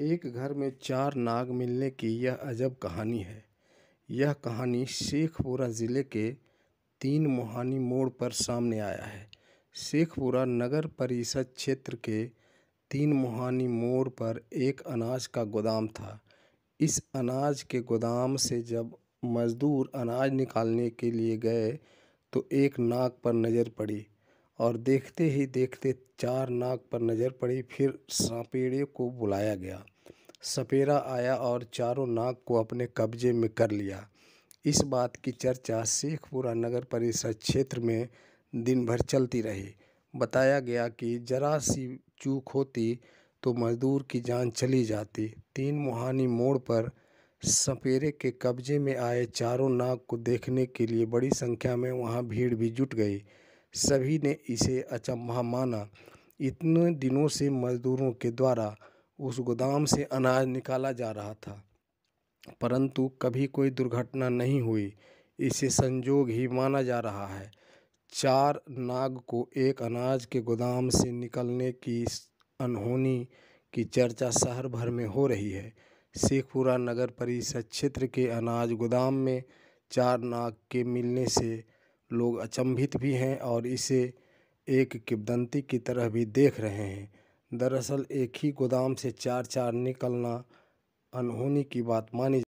एक घर में चार नाग मिलने की यह अजब कहानी है यह कहानी शेखपुरा ज़िले के तीन मोहानी मोड़ पर सामने आया है शेखपुरा नगर परिषद क्षेत्र के तीन मोहानी मोड़ पर एक अनाज का गोदाम था इस अनाज के गोदाम से जब मज़दूर अनाज निकालने के लिए गए तो एक नाग पर नज़र पड़ी और देखते ही देखते चार नाक पर नज़र पड़ी फिर सपेड़े को बुलाया गया सपेरा आया और चारों नाक को अपने कब्जे में कर लिया इस बात की चर्चा शेखपुरा नगर परिषद क्षेत्र में दिन भर चलती रही बताया गया कि जरा सी चूक होती तो मजदूर की जान चली जाती तीन मुहानी मोड़ पर सपेरे के कब्जे में आए चारों नाक को देखने के लिए बड़ी संख्या में वहां भीड़ भी जुट गई सभी ने इसे अचंभा माना इतने दिनों से मज़दूरों के द्वारा उस गोदाम से अनाज निकाला जा रहा था परंतु कभी कोई दुर्घटना नहीं हुई इसे संजोग ही माना जा रहा है चार नाग को एक अनाज के गोदाम से निकलने की अनहोनी की चर्चा शहर भर में हो रही है शेखपुरा नगर परिषद क्षेत्र के अनाज गोदाम में चार नाग के मिलने से लोग अचंभित भी हैं और इसे एक किबदंती की तरह भी देख रहे हैं दरअसल एक ही गोदाम से चार चार निकलना अनहोनी की बात मानी